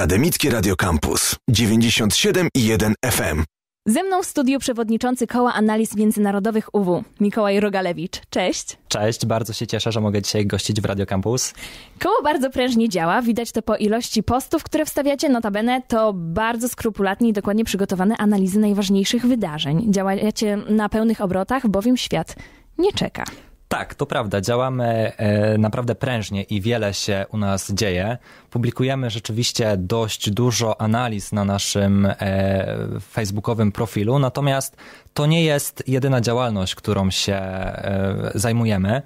Akademickie Radio Campus 97 i 1 FM. Ze mną w studiu przewodniczący Koła Analiz Międzynarodowych UW, Mikołaj Rogalewicz. Cześć. Cześć, bardzo się cieszę, że mogę dzisiaj gościć w Radio Campus. Koło bardzo prężnie działa, widać to po ilości postów, które wstawiacie. Notabene to bardzo skrupulatnie i dokładnie przygotowane analizy najważniejszych wydarzeń. Działacie na pełnych obrotach, bowiem świat nie czeka. Tak, to prawda. Działamy e, naprawdę prężnie i wiele się u nas dzieje. Publikujemy rzeczywiście dość dużo analiz na naszym e, facebookowym profilu, natomiast to nie jest jedyna działalność, którą się e, zajmujemy.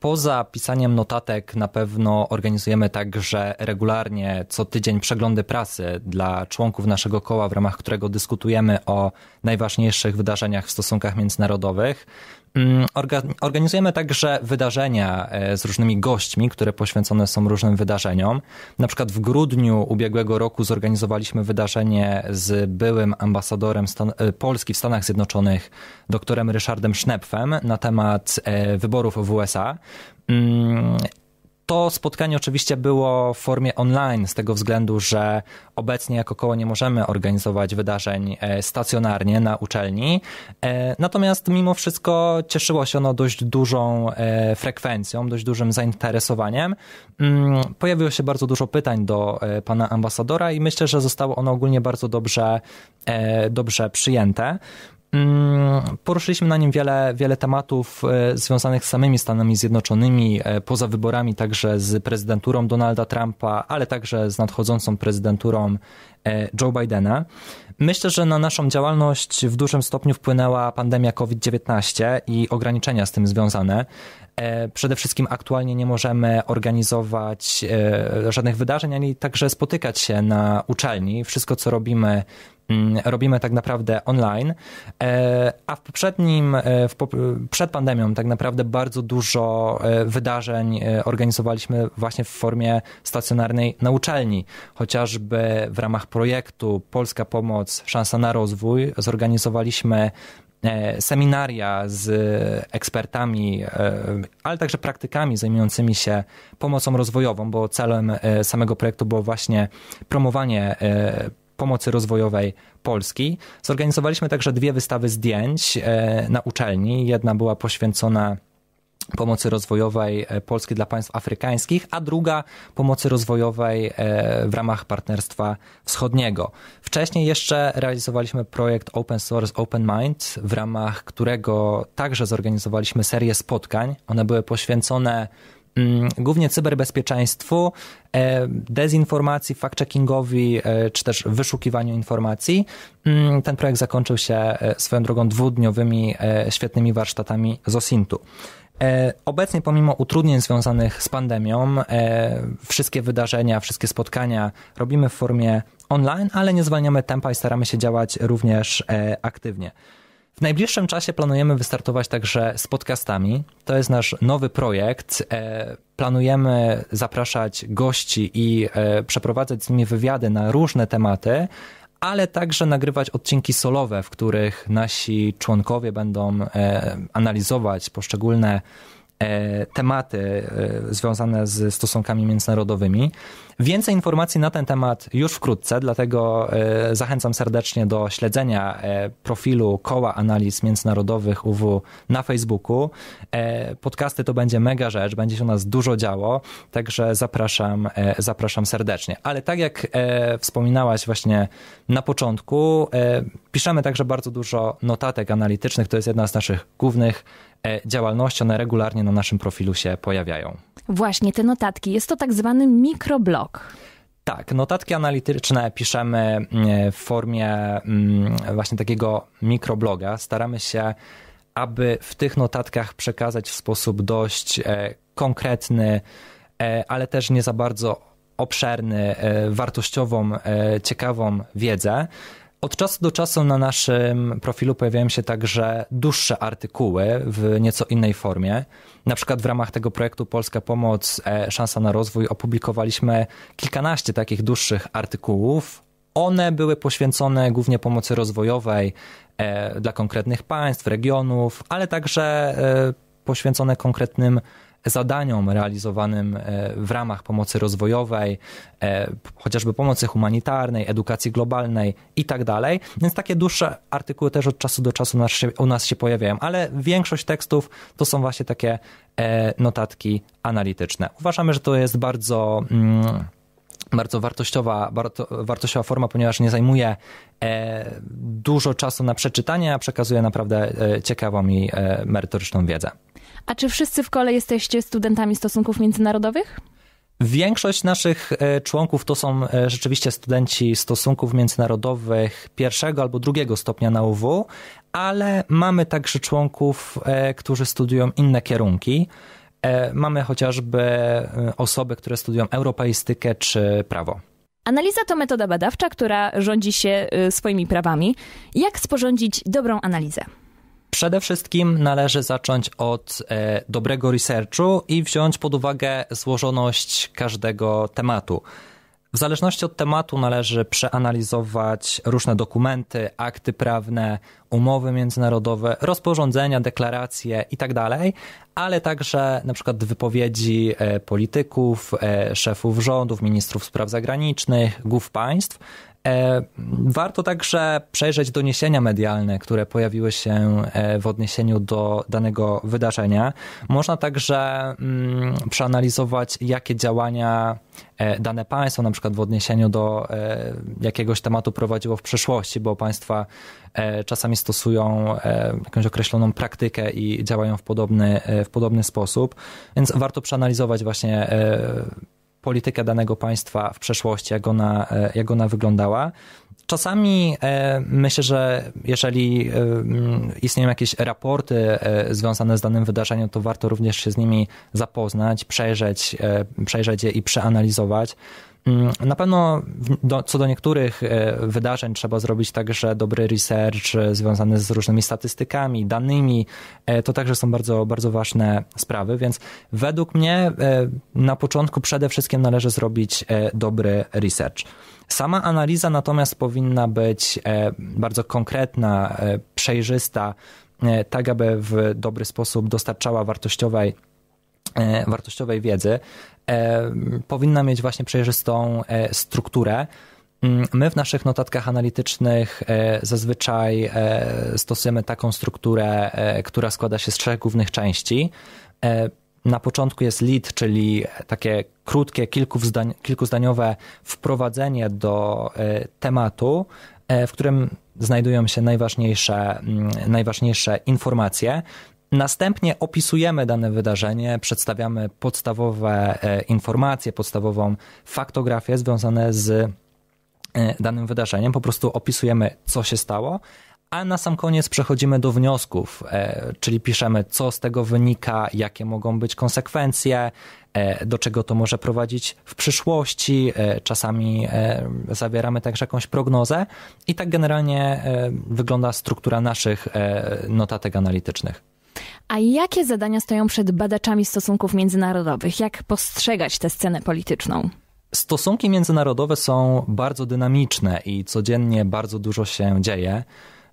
Poza pisaniem notatek na pewno organizujemy także regularnie co tydzień przeglądy prasy dla członków naszego koła, w ramach którego dyskutujemy o najważniejszych wydarzeniach w stosunkach międzynarodowych. Mm. Organizujemy także wydarzenia e, z różnymi gośćmi, które poświęcone są różnym wydarzeniom. Na przykład w grudniu ubiegłego roku zorganizowaliśmy wydarzenie z byłym ambasadorem Stan e, Polski w Stanach Zjednoczonych, doktorem Ryszardem Sznepfem na temat e, wyborów w USA. Mm, to spotkanie oczywiście było w formie online, z tego względu, że obecnie jako koło nie możemy organizować wydarzeń e, stacjonarnie na uczelni. E, natomiast mimo wszystko cieszyło się ono dość dużą e, frekwencją, dość dużym zainteresowaniem. Mm, pojawiło się bardzo dużo pytań do pana ambasadora i myślę, że zostało ono ogólnie bardzo dobrze, dobrze przyjęte. Mm, poruszyliśmy na nim wiele, wiele tematów e, związanych z samymi Stanami Zjednoczonymi, e, poza wyborami także z prezydenturą Donalda Trumpa, ale także z nadchodzącą prezydenturą e, Joe Bidena. Myślę, że na naszą działalność w dużym stopniu wpłynęła pandemia COVID-19 i ograniczenia z tym związane. Przede wszystkim aktualnie nie możemy organizować żadnych wydarzeń, ani także spotykać się na uczelni. Wszystko, co robimy, Mm, robimy tak naprawdę online, e, a w poprzednim, e, w, przed pandemią tak naprawdę bardzo dużo e, wydarzeń organizowaliśmy właśnie w formie stacjonarnej na uczelni, chociażby w ramach projektu Polska Pomoc, Szansa na Rozwój zorganizowaliśmy seminaria z ekspertami, ale także praktykami zajmującymi się pomocą rozwojową, bo celem samego projektu było właśnie promowanie Pomocy Rozwojowej Polski. Zorganizowaliśmy także dwie wystawy zdjęć e, na uczelni. Jedna była poświęcona pomocy rozwojowej e, Polski dla państw afrykańskich, a druga pomocy rozwojowej e, w ramach Partnerstwa Wschodniego. Wcześniej jeszcze realizowaliśmy projekt Open Source Open Mind, w ramach którego także zorganizowaliśmy serię spotkań. One były poświęcone Mm, głównie cyberbezpieczeństwu, e, dezinformacji, fact-checkingowi, e, czy też wyszukiwaniu informacji. Mm, ten projekt zakończył się e, swoją drogą dwudniowymi świetnymi warsztatami z OSINT-u. Obecnie, pomimo utrudnień związanych z pandemią, wszystkie wydarzenia, wszystkie spotkania robimy w formie online, ale nie zwalniamy tempa i staramy się działać również aktywnie. W najbliższym czasie planujemy wystartować także z podcastami. To jest nasz nowy projekt. E, planujemy zapraszać gości i e, przeprowadzać z nimi wywiady na różne tematy, ale także nagrywać odcinki solowe, w których nasi członkowie będą e, analizować poszczególne E, tematy e, związane z stosunkami międzynarodowymi. Więcej informacji na ten temat już wkrótce, dlatego e, zachęcam serdecznie do śledzenia profilu Koła Analiz Międzynarodowych UW na Facebooku. Podcasty to będzie mega rzecz, będzie się u nas dużo działo, także zapraszam, zapraszam serdecznie. Ale tak jak wspominałaś właśnie na początku, piszemy także bardzo dużo notatek analitycznych, to jest jedna z naszych głównych E, działalności, one regularnie na naszym profilu się pojawiają. Właśnie, te notatki, jest to tak zwany mikroblog. Tak, notatki analityczne piszemy mm, e, w formie mm, właśnie takiego mikrobloga. Staramy się, aby w tych notatkach przekazać w sposób dość e, konkretny, ale też nie za bardzo obszerny, wartościową, ciekawą wiedzę. Od czasu do czasu na naszym profilu pojawiają się także dłuższe artykuły w nieco innej formie. Na przykład w ramach tego projektu Polska Pomoc e, Szansa na Rozwój opublikowaliśmy kilkanaście takich dłuższych artykułów. One były poświęcone głównie pomocy rozwojowej e, dla konkretnych państw, regionów, ale także e, poświęcone konkretnym zadaniom realizowanym e, w ramach pomocy rozwojowej, e, chociażby pomocy humanitarnej, edukacji globalnej i tak dalej. Więc takie dłuższe artykuły też od czasu do czasu nas się, u nas się pojawiają, ale większość tekstów to są właśnie takie e, notatki analityczne. Uważamy, że to jest bardzo. Mm, bardzo wartościowa, bardzo wartościowa forma, ponieważ nie zajmuje e, dużo czasu na przeczytanie, a przekazuje naprawdę e, ciekawą i e, merytoryczną wiedzę. A czy wszyscy w kole jesteście studentami stosunków międzynarodowych? Większość naszych e, członków to są e, rzeczywiście studenci stosunków międzynarodowych pierwszego albo drugiego stopnia na UW, ale mamy także członków, e, którzy studiują inne kierunki. Mamy chociażby osoby, które studiują europeistykę czy prawo. Analiza to metoda badawcza, która rządzi się swoimi prawami. Jak sporządzić dobrą analizę? Przede wszystkim należy zacząć od e, dobrego researchu i wziąć pod uwagę złożoność każdego tematu. W zależności od tematu należy przeanalizować różne dokumenty, akty prawne, umowy międzynarodowe, rozporządzenia, deklaracje itd., tak ale także na przykład wypowiedzi e, polityków, e, szefów rządów, ministrów spraw zagranicznych, głów państw, E, warto także przejrzeć doniesienia medialne, które pojawiły się e, w odniesieniu do danego wydarzenia. Można także mm, przeanalizować, jakie działania e, dane państwo, na przykład w odniesieniu do jakiegoś tematu prowadziło w przeszłości, bo państwa czasami stosują jakąś określoną praktykę i działają w podobny, w podobny sposób, więc warto przeanalizować właśnie politykę danego państwa w przeszłości, jak ona, e, jak ona wyglądała. Czasami e, myślę, że jeżeli e, mm, istnieją jakieś raporty związane z danym wydarzeniem, to warto również się z nimi zapoznać, przejrzeć, przejrzeć je i przeanalizować. Mm, na pewno do, co do niektórych e, wydarzeń trzeba zrobić także dobry research e, związany z różnymi statystykami, danymi. E, to także są bardzo, bardzo ważne sprawy, więc według mnie na początku przede wszystkim należy zrobić dobry research. Sama analiza natomiast powinna być bardzo konkretna, przejrzysta, tak aby w dobry sposób dostarczała wartościowej E, wartościowej wiedzy e, powinna mieć właśnie przejrzystą e, strukturę. Mm, my w naszych notatkach analitycznych zazwyczaj stosujemy taką strukturę, która składa się z trzech głównych części. Na początku jest lead, czyli takie krótkie, kilkuzdaniowe wprowadzenie do tematu, w którym znajdują się najważniejsze, mm, najważniejsze informacje. Następnie opisujemy dane wydarzenie, przedstawiamy podstawowe e, informacje, podstawową faktografię związane z e, danym wydarzeniem. Po prostu opisujemy, co się stało, a na sam koniec przechodzimy do wniosków, e, czyli piszemy, co z tego wynika, jakie mogą być konsekwencje, do czego to może prowadzić w przyszłości. Czasami zawieramy także jakąś prognozę i tak generalnie wygląda struktura naszych notatek analitycznych. A jakie zadania stoją przed badaczami stosunków międzynarodowych? Jak postrzegać tę scenę polityczną? Stosunki międzynarodowe są bardzo dynamiczne i codziennie bardzo dużo się dzieje.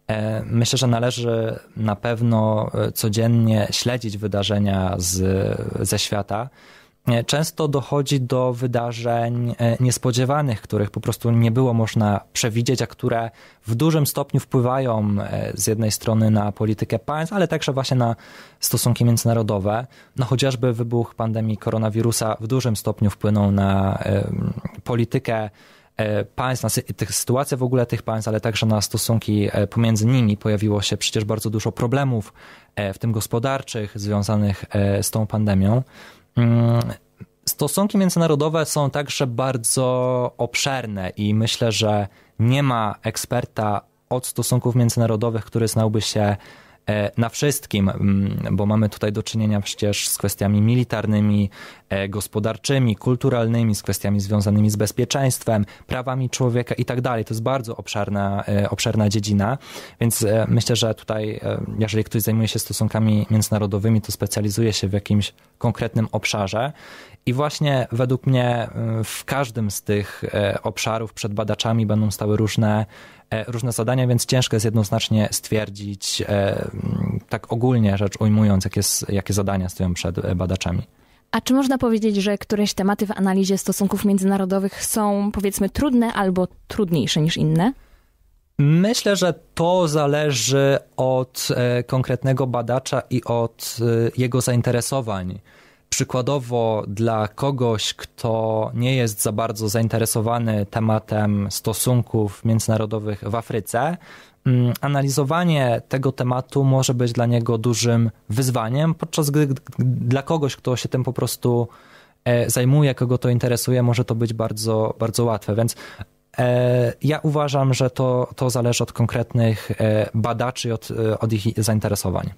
E, myślę, że należy na pewno e, codziennie śledzić wydarzenia z, ze świata. E, często dochodzi do wydarzeń e, niespodziewanych, których po prostu nie było można przewidzieć, a które w dużym stopniu wpływają e, z jednej strony na politykę państw, ale także właśnie na stosunki międzynarodowe. No chociażby wybuch pandemii koronawirusa w dużym stopniu wpłynął na politykę państw, na sytuację w ogóle tych państw, ale także na stosunki pomiędzy nimi. Pojawiło się przecież bardzo dużo problemów, w tym gospodarczych, związanych z tą pandemią. Mm, stosunki międzynarodowe są także bardzo obszerne i myślę, że nie ma eksperta od stosunków międzynarodowych, który znałby się E, na wszystkim, mm, bo mamy tutaj do czynienia przecież z kwestiami militarnymi, e, gospodarczymi, kulturalnymi, z kwestiami związanymi z bezpieczeństwem, prawami człowieka i tak dalej. To jest bardzo obszerna, e, obszerna dziedzina, więc myślę, że tutaj, jeżeli ktoś zajmuje się stosunkami międzynarodowymi, to specjalizuje się w jakimś konkretnym obszarze i właśnie według mnie y, w każdym z tych y, obszarów przed badaczami będą stały różne, e, różne zadania, więc ciężko jest jednoznacznie stwierdzić, e, mm, tak ogólnie rzecz ujmując, jakie, jakie zadania stoją przed e, badaczami. A czy można powiedzieć, że któreś tematy w analizie stosunków międzynarodowych są powiedzmy trudne albo trudniejsze niż inne? Myślę, że to zależy od konkretnego badacza i od jego zainteresowań. Przykładowo dla kogoś, kto nie jest za bardzo zainteresowany tematem stosunków międzynarodowych w Afryce, mm, analizowanie tego tematu może być dla niego dużym wyzwaniem, podczas gdy dla kogoś, kto się tym po prostu e, zajmuje, kogo to interesuje, może to być bardzo, bardzo łatwe. Więc e, ja uważam, że to, to zależy od konkretnych e, badaczy, od, od ich zainteresowań.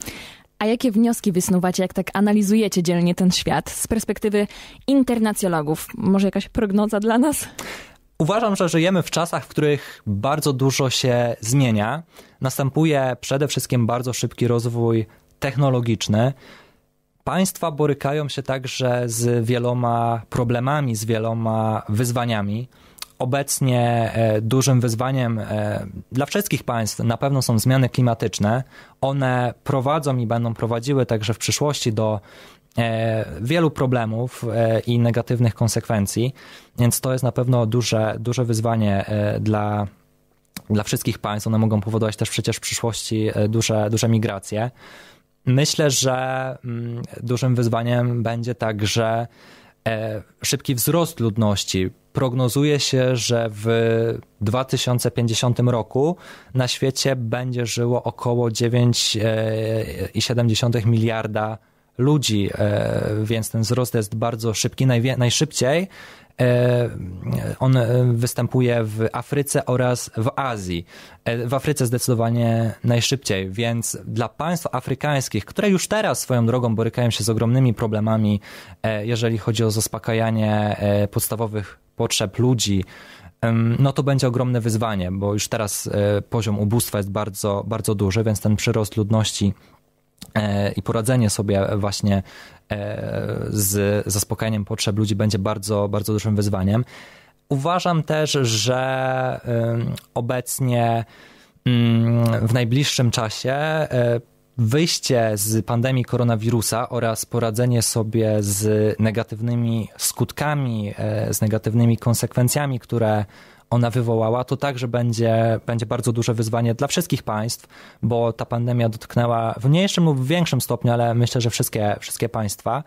A jakie wnioski wysnuwacie, jak tak analizujecie dzielnie ten świat z perspektywy internacjologów? Może jakaś prognoza dla nas? Uważam, że żyjemy w czasach, w których bardzo dużo się zmienia. Następuje przede wszystkim bardzo szybki rozwój technologiczny. Państwa borykają się także z wieloma problemami, z wieloma wyzwaniami obecnie e, dużym wyzwaniem e, dla wszystkich państw na pewno są zmiany klimatyczne. One prowadzą i będą prowadziły także w przyszłości do e, wielu problemów i negatywnych konsekwencji, więc to jest na pewno duże, duże wyzwanie dla dla wszystkich państw. One mogą powodować też przecież w przyszłości duże, duże migracje. Myślę, że mm, dużym wyzwaniem będzie także E, szybki wzrost ludności. Prognozuje się, że w 2050 roku na świecie będzie żyło około 9,7 e, miliarda ludzi, e, więc ten wzrost jest bardzo szybki, najszybciej. E, on występuje w Afryce oraz w Azji. E, w Afryce zdecydowanie najszybciej, więc dla państw afrykańskich, które już teraz swoją drogą borykają się z ogromnymi problemami, jeżeli chodzi o zaspokajanie podstawowych potrzeb ludzi, no to będzie ogromne wyzwanie, bo już teraz poziom ubóstwa jest bardzo, bardzo duży, więc ten przyrost ludności E, i poradzenie sobie właśnie e, z zaspokajaniem potrzeb ludzi będzie bardzo, bardzo dużym wyzwaniem. Uważam też, że obecnie mm, w najbliższym czasie e, wyjście z pandemii koronawirusa oraz poradzenie sobie z negatywnymi skutkami, z negatywnymi konsekwencjami, które ona wywołała, to także będzie, będzie bardzo duże wyzwanie dla wszystkich państw, bo ta pandemia dotknęła w mniejszym lub większym stopniu, ale myślę, że wszystkie, wszystkie państwa.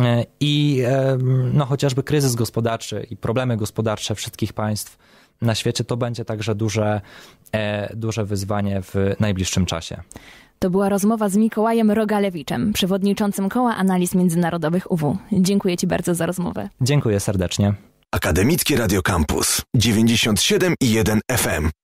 E, I e, no, chociażby kryzys gospodarczy i problemy gospodarcze wszystkich państw na świecie to będzie także duże, e, duże wyzwanie w najbliższym czasie. To była rozmowa z Mikołajem Rogalewiczem, przewodniczącym Koła Analiz Międzynarodowych UW. Dziękuję Ci bardzo za rozmowę. Dziękuję serdecznie. Akademickie Radio Campus 97 i 1 FM.